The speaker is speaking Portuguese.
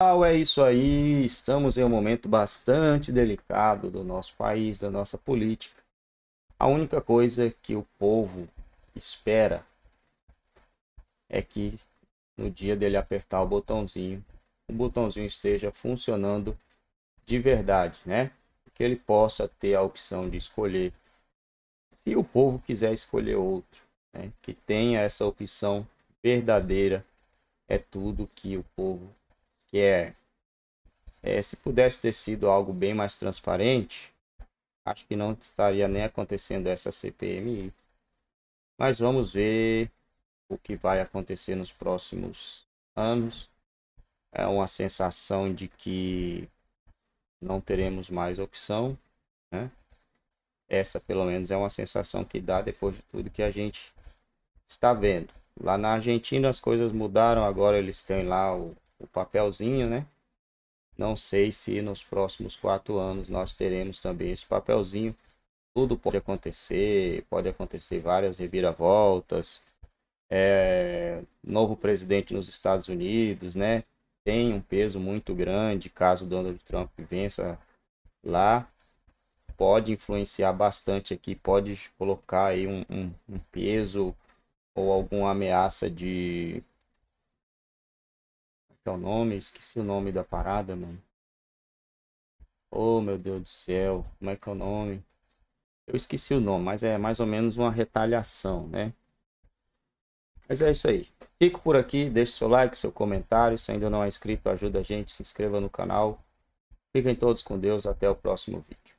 pessoal, é isso aí. Estamos em um momento bastante delicado do nosso país, da nossa política. A única coisa que o povo espera é que no dia dele apertar o botãozinho, o botãozinho esteja funcionando de verdade, né? Que ele possa ter a opção de escolher se o povo quiser escolher outro, né? que tenha essa opção verdadeira. É tudo que o povo que é, é se pudesse ter sido algo bem mais transparente, acho que não estaria nem acontecendo essa CPMI. Mas vamos ver o que vai acontecer nos próximos anos. É uma sensação de que não teremos mais opção, né? Essa, pelo menos, é uma sensação que dá depois de tudo que a gente está vendo. Lá na Argentina as coisas mudaram, agora eles têm lá o o papelzinho, né? Não sei se nos próximos quatro anos nós teremos também esse papelzinho. Tudo pode acontecer, pode acontecer várias reviravoltas. É, novo presidente nos Estados Unidos, né? Tem um peso muito grande caso Donald Trump vença lá. Pode influenciar bastante aqui, pode colocar aí um, um, um peso ou alguma ameaça de é o nome? Esqueci o nome da parada, mano. Oh, meu Deus do céu. Como é que é o nome? Eu esqueci o nome, mas é mais ou menos uma retaliação, né? Mas é isso aí. Fico por aqui, deixe seu like, seu comentário. Se ainda não é inscrito, ajuda a gente, se inscreva no canal. Fiquem todos com Deus, até o próximo vídeo.